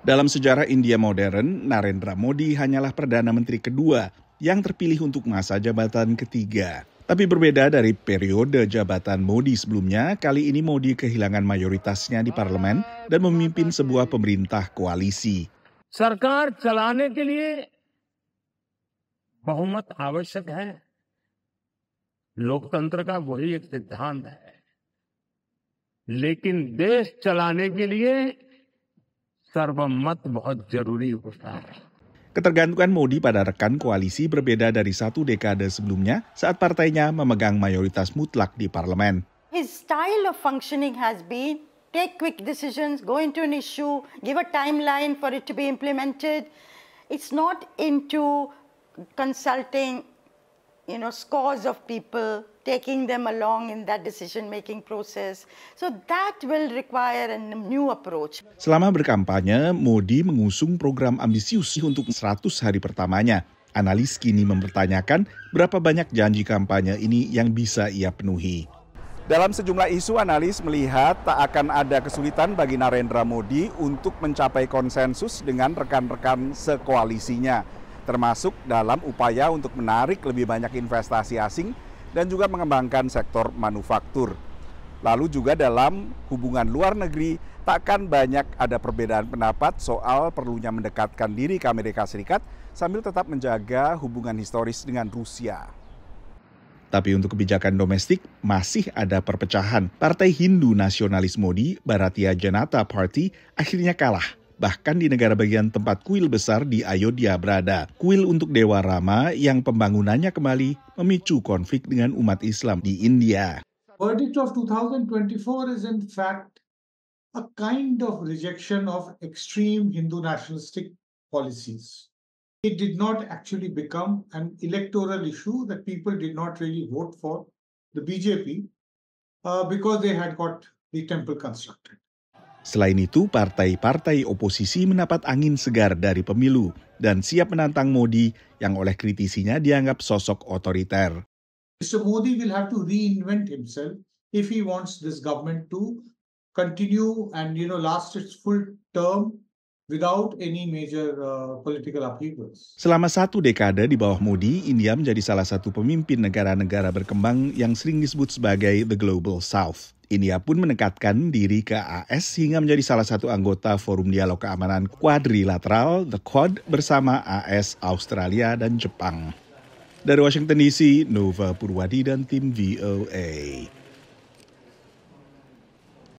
Dalam sejarah India modern, Narendra Modi hanyalah Perdana Menteri kedua yang terpilih untuk masa jabatan ketiga. Tapi berbeda dari periode jabatan Modi sebelumnya, kali ini Modi kehilangan mayoritasnya di parlemen dan memimpin sebuah pemerintah koalisi. Sarkar chalane ke liye bahumat आवश्यक hai, Loktantra ka वही ek सिद्धांत hai. Lekin desh चलाने ke liye सर्वमत बहुत जरूरी होता है Ketergantungan Modi pada rekan koalisi berbeda dari satu dekade sebelumnya saat partainya memegang mayoritas mutlak di parlemen. His style of functioning has been take quick decisions, go into an issue, give a timeline for it to be implemented. It's not into consulting you know, scores of people, taking them along in that decision-making process. So that will require a new approach. Selama berkampanye, Modi mengusung program ambisius untuk 100 hari pertamanya. Analis kini mempertanyakan berapa banyak janji kampanye ini yang bisa ia penuhi. Dalam sejumlah isu, analis melihat tak akan ada kesulitan bagi Narendra Modi untuk mencapai konsensus dengan rekan-rekan sekoalisinya termasuk dalam upaya untuk menarik lebih banyak investasi asing dan juga mengembangkan sektor manufaktur. Lalu juga dalam hubungan luar negeri, takkan banyak ada perbedaan pendapat soal perlunya mendekatkan diri ke Amerika Serikat sambil tetap menjaga hubungan historis dengan Rusia. Tapi untuk kebijakan domestik masih ada perpecahan. Partai Hindu Nasionalis Modi, Bharatiya Janata Party, akhirnya kalah bahkan di negara bagian tempat kuil besar di Ayodhya berada. Kuil untuk Dewa Rama yang pembangunannya kembali memicu konflik dengan umat Islam di India. Verdict of 2024 is in fact a kind of rejection of extreme Hindu nationalistic policies. It did not actually become an electoral issue that people did not really vote for the BJP uh, because they had got the temple constructed. Selain itu, partai-partai oposisi mendapat angin segar dari pemilu dan siap menantang Modi yang oleh kritisinya dianggap sosok otoriter. Mr. Modi will have to reinvent himself if he wants this government to continue and you know last its full term without any major uh, political upheavals. Selama satu dekade di bawah Modi, India menjadi salah satu pemimpin negara-negara berkembang yang sering disebut sebagai the Global South. India pun mendekatkan diri ke AS hingga menjadi salah satu anggota Forum Dialog Keamanan Kuadrilateral, The Quad, bersama AS, Australia, dan Jepang. Dari Washington DC, Nova Purwadi dan tim VOA.